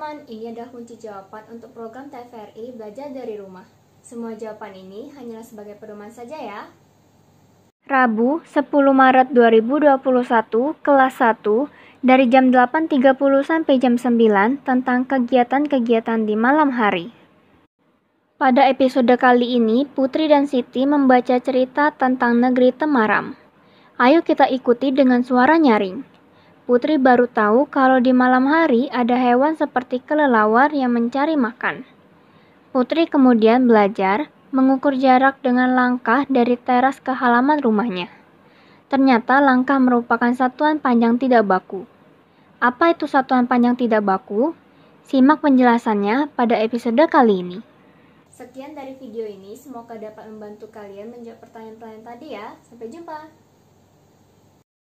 teman-teman, ini adalah kunci jawaban untuk program TVRI Belajar dari Rumah. Semua jawaban ini hanyalah sebagai pedoman saja ya. Rabu, 10 Maret 2021, kelas 1, dari jam 8.30 sampai jam 9 tentang kegiatan-kegiatan di malam hari. Pada episode kali ini, Putri dan Siti membaca cerita tentang negeri Temaram. Ayo kita ikuti dengan suara nyaring. Putri baru tahu kalau di malam hari ada hewan seperti kelelawar yang mencari makan. Putri kemudian belajar mengukur jarak dengan langkah dari teras ke halaman rumahnya. Ternyata langkah merupakan satuan panjang tidak baku. Apa itu satuan panjang tidak baku? Simak penjelasannya pada episode kali ini. Sekian dari video ini, semoga dapat membantu kalian menjawab pertanyaan-pertanyaan tadi ya. Sampai jumpa!